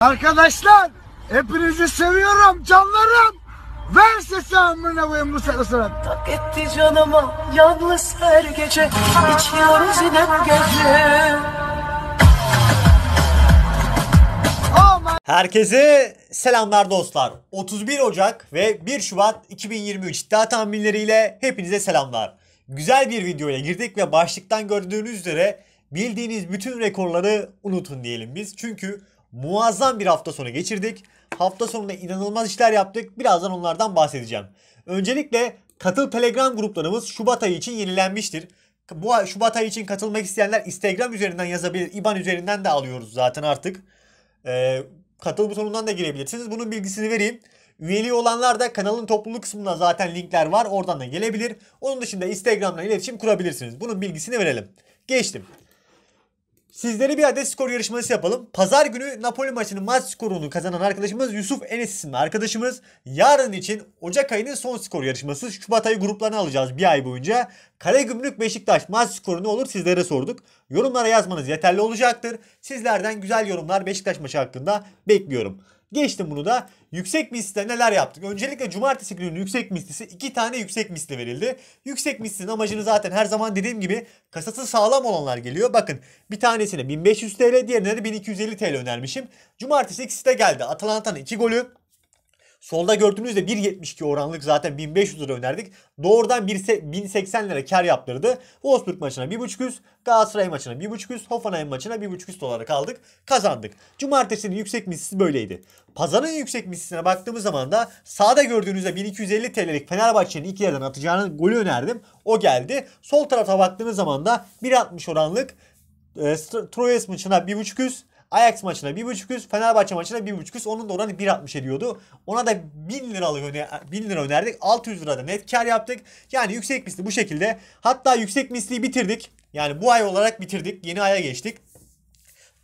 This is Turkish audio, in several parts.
Arkadaşlar hepinizi seviyorum canlarım. Ver sesi amına koyayım bu sırasına. Tak etti canıma yalnız her gece içiyoruz inem gece. Oh Herkese selamlar dostlar. 31 Ocak ve 1 Şubat 2023 iddia tahminleriyle hepinize selamlar. Güzel bir videoya girdik ve başlıktan gördüğünüz üzere bildiğiniz bütün rekorları unutun diyelim biz. Çünkü Muazzam bir hafta sonu geçirdik. Hafta sonunda inanılmaz işler yaptık. Birazdan onlardan bahsedeceğim. Öncelikle katıl Telegram gruplarımız Şubat ayı için yenilenmiştir. Bu Şubat ayı için katılmak isteyenler Instagram üzerinden yazabilir. IBAN üzerinden de alıyoruz zaten artık. Ee, katıl butonundan da girebilirsiniz. Bunun bilgisini vereyim. Üyeliği olanlar da kanalın topluluk kısmında zaten linkler var. Oradan da gelebilir. Onun dışında Instagram'dan iletişim kurabilirsiniz. Bunun bilgisini verelim. Geçtim. Sizlere bir adet skor yarışması yapalım. Pazar günü Napoli maçının maç skorunu kazanan arkadaşımız Yusuf Enes isimli arkadaşımız. Yarın için Ocak ayının son skor yarışması. Şubat ayı gruplarını alacağız bir ay boyunca. Kalegümrük Beşiktaş maç skoru ne olur sizlere sorduk. Yorumlara yazmanız yeterli olacaktır. Sizlerden güzel yorumlar Beşiktaş maçı hakkında bekliyorum. Geçtim bunu da. Yüksek misle neler yaptık? Öncelikle cumartesi günü yüksek mislisi iki tane yüksek misli verildi. Yüksek mislinin amacını zaten her zaman dediğim gibi kasası sağlam olanlar geliyor. Bakın bir tanesine 1500 TL diğerine de 1250 TL önermişim. Cumartesi ikisi de geldi. Atalanta'nın iki golü Solda gördüğünüz de 1.72 oranlık zaten 1500 lira önerdik. Doğrudan 1080 lira kar yaptırdı. Wolfsburg maçına 1.5 üst, Galatasaray maçına 1.5 üst, Hoffenheim maçına 1.5 üst olarak aldık. Kazandık. Cumartesinin yüksek misisi böyleydi. Pazarın yüksek misisine baktığımız zaman da sağda gördüğünüzde 1250 TL'lik Fenerbahçe'nin iki yerden atacağını golü önerdim. O geldi. Sol tarafa baktığınız zaman da 1.60 oranlık e, Troyes maçına 1.5 üst, Ajax maçına 1.5 üst, Fenerbahçe maçına 1.5 üst. Onun da oranı 1.60 ediyordu. Ona da 1000 liralık öne, 1000 lira önerdik. 600 lirada net kar yaptık. Yani yüksek misli bu şekilde. Hatta yüksek misliyi bitirdik. Yani bu ay olarak bitirdik. Yeni aya geçtik.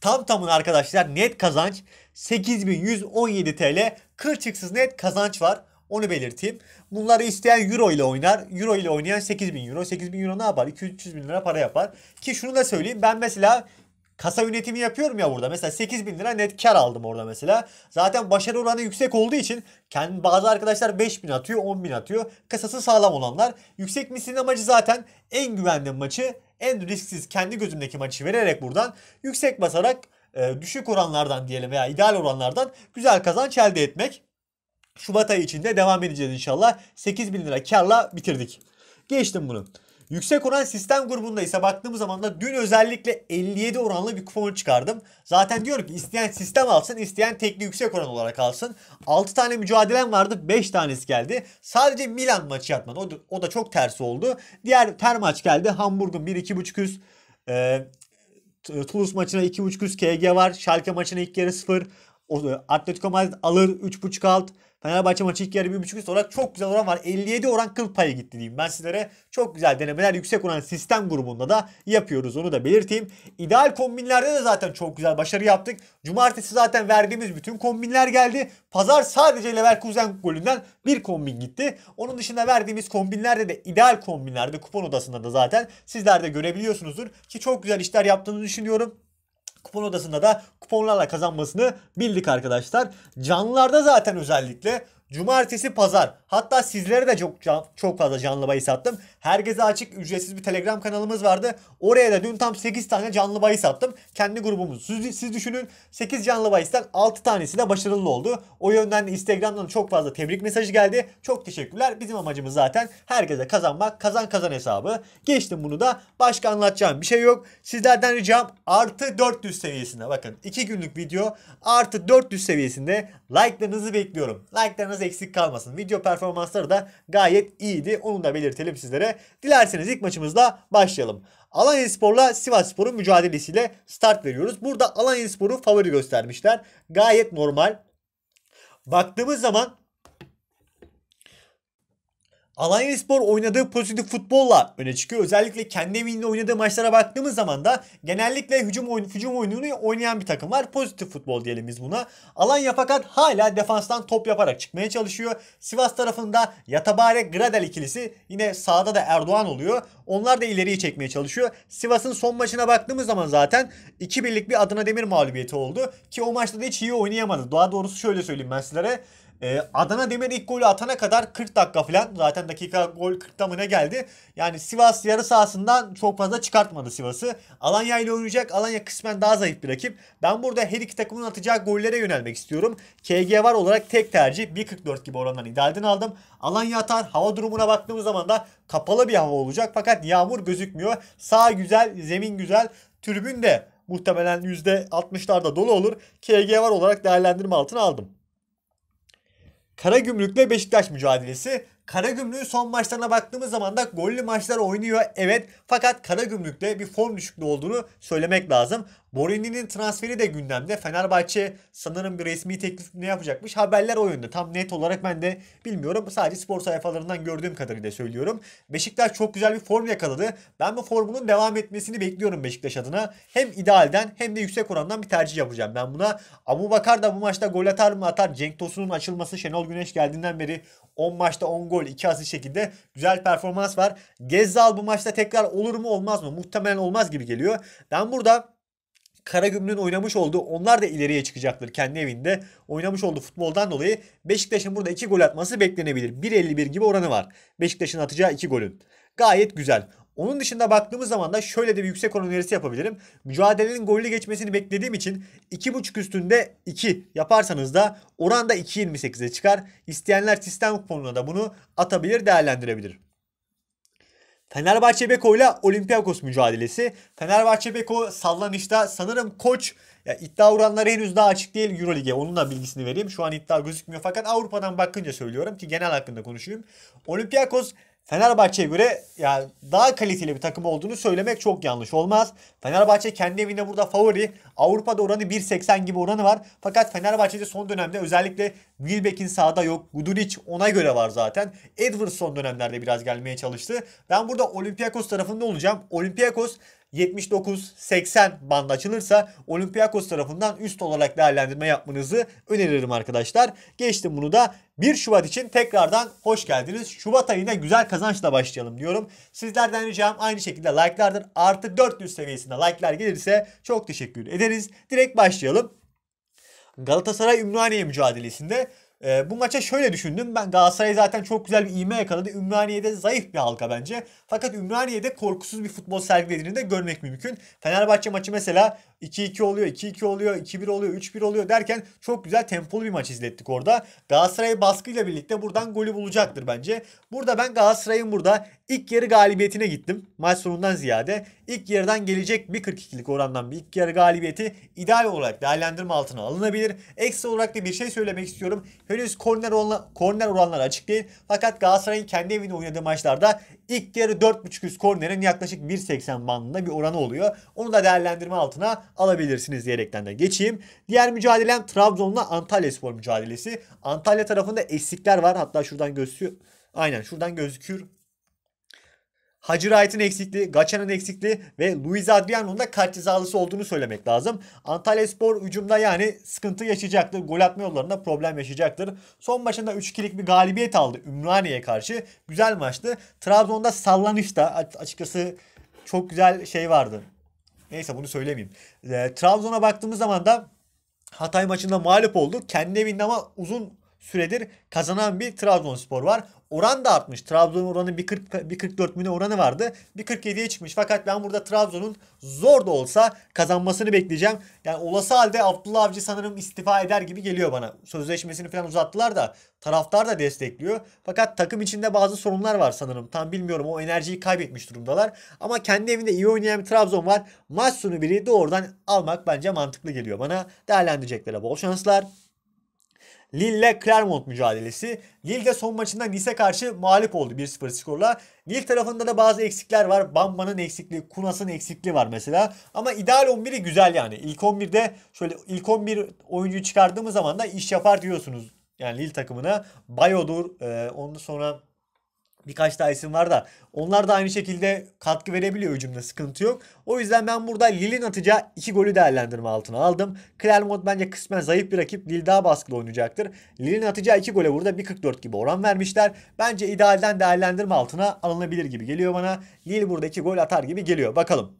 Tam tamın arkadaşlar net kazanç 8117 TL. Kırçıksız net kazanç var. Onu belirteyim. Bunları isteyen euro ile oynar. Euro ile oynayan 8000 euro. 8000 euro ne yapar? 200-300 bin lira para yapar. Ki şunu da söyleyeyim. Ben mesela Kasa yönetimi yapıyorum ya burada. Mesela 8 bin lira net kar aldım orada mesela. Zaten başarı oranı yüksek olduğu için kendi bazı arkadaşlar 5 bin atıyor 10 bin atıyor. Kasası sağlam olanlar. Yüksek mislinin amacı zaten en güvenli maçı en risksiz kendi gözümdeki maçı vererek buradan yüksek basarak e, düşük oranlardan diyelim veya ideal oranlardan güzel kazanç elde etmek. Şubat ayı içinde devam edeceğiz inşallah. 8 bin lira karla bitirdik. Geçtim bunu. Yüksek oran sistem grubunda ise baktığımız zaman da dün özellikle 57 oranlı bir kupon çıkardım. Zaten diyorum ki isteyen sistem alsın, isteyen tekli yüksek oran olarak alsın. 6 tane mücadelem vardı, 5 tanesi geldi. Sadece Milan maçı yatmadı. O da, o da çok ters oldu. Diğer ter maç geldi. Hamburg'un 1-2.5 üst. E, Toulouse maçına 2.5 üst KG var. Schalke maçına ilk yarı 0. Atletico Madrid alır 3.5 alt. Fenerbahçe maçı ilk yarı 1.5 üst olarak çok güzel oran var. 57 oran 40 payı gitti diyeyim. Ben sizlere çok güzel denemeler yüksek oran sistem grubunda da yapıyoruz. Onu da belirteyim. İdeal kombinlerde de zaten çok güzel başarı yaptık. Cumartesi zaten verdiğimiz bütün kombinler geldi. Pazar sadece Leverkusen golünden bir kombin gitti. Onun dışında verdiğimiz kombinlerde de ideal kombinlerde kupon odasında da zaten sizler de görebiliyorsunuzdur. Ki çok güzel işler yaptığını düşünüyorum. Kupon odasında da kuponlarla kazanmasını bildik arkadaşlar. Canlılarda zaten özellikle Cumartesi, pazar. Hatta sizlere de çok can, çok fazla canlı bahis sattım. Herkese açık ücretsiz bir Telegram kanalımız vardı. Oraya da dün tam 8 tane canlı bahis sattım. Kendi grubumuz. Siz, siz düşünün 8 canlı bahisten 6 tanesi de başarılı oldu. O yönden Instagram'dan çok fazla tebrik mesajı geldi. Çok teşekkürler. Bizim amacımız zaten herkese kazanmak. Kazan kazan hesabı. Geçtim bunu da. Başka anlatacağım bir şey yok. Sizlerden ricam artı 400 seviyesinde. Bakın 2 günlük video artı 400 seviyesinde like'larınızı bekliyorum. Like'larınızı aklınız eksik kalmasın. Video performansları da gayet iyiydi. Onu da belirtelim sizlere. Dilerseniz ilk maçımızla başlayalım. Alanya Spor'la Sivas Spor'un mücadelesiyle start veriyoruz. Burada Alanya Spor'u favori göstermişler. Gayet normal. Baktığımız zaman Alanya Spor oynadığı pozitif futbolla öne çıkıyor. Özellikle kendi evinde oynadığı maçlara baktığımız zaman da genellikle hücum, oyun, hücum oyununu oynayan bir takım var. Pozitif futbol diyelim biz buna. Alanya fakat hala defanstan top yaparak çıkmaya çalışıyor. Sivas tarafında Yatabare Gradel ikilisi yine sağda da Erdoğan oluyor. Onlar da ileriye çekmeye çalışıyor. Sivas'ın son maçına baktığımız zaman zaten 2 birlik bir Adana Demir mağlubiyeti oldu. Ki o maçta da hiç iyi oynayamadı. Daha doğrusu şöyle söyleyeyim ben sizlere. E, Adana Demir ilk golü atana kadar 40 dakika falan. Zaten dakika gol 40'ta mı ne geldi? Yani Sivas yarı sahasından çok fazla çıkartmadı Sivas'ı. Alanya ile oynayacak. Alanya kısmen daha zayıf bir rakip. Ben burada her iki takımın atacağı gollere yönelmek istiyorum. KG var olarak tek tercih 1.44 gibi oranlar idealden aldım. Alanya atar. Hava durumuna baktığımız zaman da kapalı bir hava olacak. Fakat yağmur gözükmüyor. Sağ güzel, zemin güzel. Tribün de muhtemelen %60'larda dolu olur. KG var olarak değerlendirme altına aldım. Karagümrük'le Beşiktaş mücadelesi. Karagümrük'ün son maçlarına baktığımız zaman da gollü maçlar oynuyor evet fakat Karagümrük'te bir form düşüklüğü olduğunu söylemek lazım. Borini'nin transferi de gündemde. Fenerbahçe sanırım bir resmi teklif ne yapacakmış? Haberler o yönde. Tam net olarak ben de bilmiyorum. Sadece spor sayfalarından gördüğüm kadarıyla söylüyorum. Beşiktaş çok güzel bir form yakaladı. Ben bu formunun devam etmesini bekliyorum Beşiktaş adına. Hem idealden hem de yüksek orandan bir tercih yapacağım ben buna. Abu Bakar da bu maçta gol atar mı atar? Cenk Tosun'un açılması Şenol Güneş geldiğinden beri 10 maçta 10 gol 2 asist şekilde güzel performans var. Gezzal bu maçta tekrar olur mu olmaz mı? Muhtemelen olmaz gibi geliyor. Ben burada Karagümrük'ün oynamış olduğu onlar da ileriye çıkacaktır kendi evinde. Oynamış olduğu futboldan dolayı Beşiktaş'ın burada 2 gol atması beklenebilir. 1.51 gibi oranı var. Beşiktaş'ın atacağı 2 golün. Gayet güzel. Onun dışında baktığımız zaman da şöyle de bir yüksek oran önerisi yapabilirim. Mücadelenin golü geçmesini beklediğim için 2.5 üstünde 2 yaparsanız da oran da 2.28'e çıkar. İsteyenler sistem kuponuna da bunu atabilir değerlendirebilir. Fenerbahçe Beko ile Olympiakos mücadelesi. Fenerbahçe Beko sallanışta sanırım koç ya iddia oranları henüz daha açık değil Eurolig'e. Onunla bilgisini vereyim. Şu an iddia gözükmüyor fakat Avrupa'dan bakınca söylüyorum ki genel hakkında konuşayım. Olympiakos Fenerbahçe'ye göre yani daha kaliteli bir takım olduğunu söylemek çok yanlış olmaz. Fenerbahçe kendi evinde burada favori. Avrupa'da oranı 1.80 gibi oranı var. Fakat Fenerbahçe'de son dönemde özellikle Wilbeck'in sağda yok. Guduric ona göre var zaten. Edwards son dönemlerde biraz gelmeye çalıştı. Ben burada Olympiakos tarafında olacağım. Olympiakos 79-80 band açılırsa Olympiakos tarafından üst olarak değerlendirme yapmanızı öneririm arkadaşlar. Geçtim bunu da 1 Şubat için tekrardan hoş geldiniz. Şubat ayına güzel kazançla başlayalım diyorum. Sizlerden ricam aynı şekilde like'lardır. Artı 400 seviyesinde like'lar gelirse çok teşekkür ederiz. Direkt başlayalım. Galatasaray Ümraniye mücadelesinde e, bu maça şöyle düşündüm. Ben Galatasaray zaten çok güzel bir ivme yakaladı. Ümraniye'de zayıf bir halka bence. Fakat Ümraniye'de korkusuz bir futbol sergilediğini de görmek mümkün. Fenerbahçe maçı mesela 2-2 oluyor, 2-2 oluyor, 2-1 oluyor, 3-1 oluyor derken çok güzel tempolu bir maç izlettik orada. Galatasaray baskıyla birlikte buradan golü bulacaktır bence. Burada ben Galatasaray'ın burada ilk yarı galibiyetine gittim. Maç sonundan ziyade ilk yarıdan gelecek 1.42'lik orandan bir ilk yarı galibiyeti ideal olarak değerlendirme altına alınabilir. Ekstra olarak da bir şey söylemek istiyorum. Henüz korner, oranla, korner oranları açık değil. Fakat Galatasaray'ın kendi evinde oynadığı maçlarda ilk yarı 4.500 üst kornerin yaklaşık 1.80 bandında bir oranı oluyor. Onu da değerlendirme altına alabilirsiniz diyerekten de geçeyim. Diğer mücadelem Trabzon'la Antalya Spor mücadelesi. Antalya tarafında eksikler var. Hatta şuradan gözüküyor. Aynen şuradan gözükür Hacı Wright'ın eksikliği, Gaçan'ın eksikliği ve Luis Adriano'nun da kart cezalısı olduğunu söylemek lazım. Antalya Spor hücumda yani sıkıntı yaşayacaktır. Gol atma yollarında problem yaşayacaktır. Son maçında 3-2'lik bir galibiyet aldı Ümraniye'ye karşı. Güzel maçtı. Trabzon'da sallanışta açıkçası çok güzel şey vardı. Neyse bunu söylemeyeyim. E, Trabzon'a baktığımız zaman da Hatay maçında mağlup oldu. Kendi evinde ama uzun süredir kazanan bir Trabzonspor var. Oran da artmış. Trabzon'un oranı 1.44 müne oranı vardı. 1.47'ye çıkmış. Fakat ben burada Trabzon'un zor da olsa kazanmasını bekleyeceğim. Yani olası halde Abdullah Avcı sanırım istifa eder gibi geliyor bana. Sözleşmesini falan uzattılar da taraftar da destekliyor. Fakat takım içinde bazı sorunlar var sanırım. Tam bilmiyorum o enerjiyi kaybetmiş durumdalar. Ama kendi evinde iyi oynayan bir Trabzon var. Maç sonu biri doğrudan almak bence mantıklı geliyor bana. Değerlendireceklere bol şanslar. Lille Clermont mücadelesi. Lille de son maçında Nice karşı mağlup oldu 1-0 skorla. Lille tarafında da bazı eksikler var. Bamba'nın eksikliği, Kunas'ın eksikliği var mesela. Ama ideal 11'i güzel yani. İlk 11'de şöyle ilk 11 oyuncuyu çıkardığımız zaman da iş yapar diyorsunuz. Yani Lille takımına Bayo'dur. E, ondan sonra birkaç daha isim var da onlar da aynı şekilde katkı verebiliyor hücumda sıkıntı yok. O yüzden ben burada Lille'in atacağı iki golü değerlendirme altına aldım. Clermont bence kısmen zayıf bir rakip. Lille daha baskılı oynayacaktır. Lille'in atacağı iki gole burada 1.44 gibi oran vermişler. Bence idealden değerlendirme altına alınabilir gibi geliyor bana. Lille burada 2 gol atar gibi geliyor. Bakalım.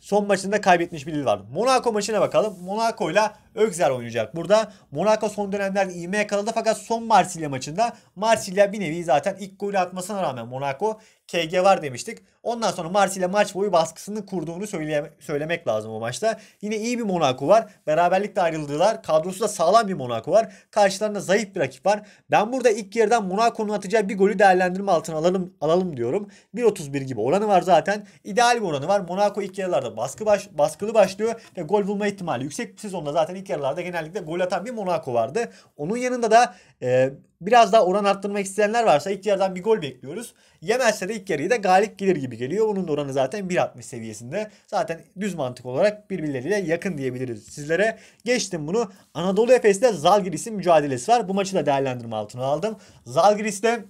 Son maçında kaybetmiş bir dil var. Monaco maçına bakalım. Monaco ile Ögzer oynayacak burada. Monaco son dönemler iğme yakaladı fakat son Marsilya maçında Marsilya bir nevi zaten ilk golü atmasına rağmen Monaco KG var demiştik. Ondan sonra Marsilya maç boyu baskısını kurduğunu söyleye, söylemek lazım o maçta. Yine iyi bir Monaco var. Beraberlikte ayrıldılar. Kadrosu da sağlam bir Monaco var. Karşılarında zayıf bir rakip var. Ben burada ilk yerden Monaco'nun atacağı bir golü değerlendirme altına alalım alalım diyorum. 1.31 gibi oranı var zaten. İdeal bir oranı var. Monaco ilk yarılarda baskı baş, baskılı başlıyor ve gol bulma ihtimali yüksek. bir Sezonda zaten ilk yarılarda genellikle gol atan bir Monaco vardı. Onun yanında da e, biraz daha oran arttırmak isteyenler varsa ilk yarıdan bir gol bekliyoruz. Yemezse de ilk yarıyı da galip gelir gibi geliyor. onun da oranı zaten 1.60 seviyesinde. Zaten düz mantık olarak birbirleriyle yakın diyebiliriz sizlere. Geçtim bunu. Anadolu Efes'te Zalgiris'in mücadelesi var. Bu maçı da değerlendirme altına aldım. Zalgiris'te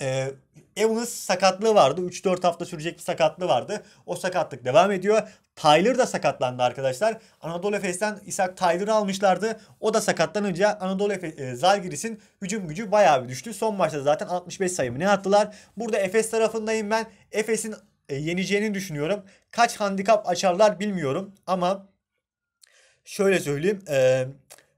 e, Evans sakatlığı vardı. 3-4 hafta sürecek bir sakatlığı vardı. O sakatlık devam ediyor. Tyler da sakatlandı arkadaşlar. Anadolu Efes'ten Isaac Tyler'ı almışlardı. O da sakatlanınca Anadolu Efes, e, Zalgiris'in hücum gücü bayağı bir düştü. Son maçta zaten 65 sayımı ne attılar. Burada Efes tarafındayım ben. Efes'in e, yeneceğini düşünüyorum. Kaç handikap açarlar bilmiyorum ama şöyle söyleyeyim. E,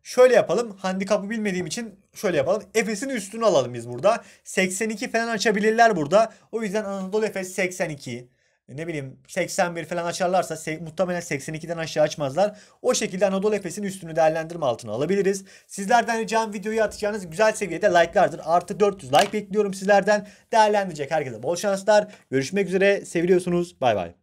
şöyle yapalım. Handikapı bilmediğim için şöyle yapalım. Efes'in üstünü alalım biz burada. 82 falan açabilirler burada. O yüzden Anadolu Efes 82. E, ne bileyim 81 falan açarlarsa se- muhtemelen 82'den aşağı açmazlar. O şekilde Anadolu Efes'in üstünü değerlendirme altına alabiliriz. Sizlerden ricam videoyu atacağınız güzel seviyede like'lardır. Artı 400 like bekliyorum sizlerden. Değerlendirecek herkese bol şanslar. Görüşmek üzere. Seviliyorsunuz. Bay bay.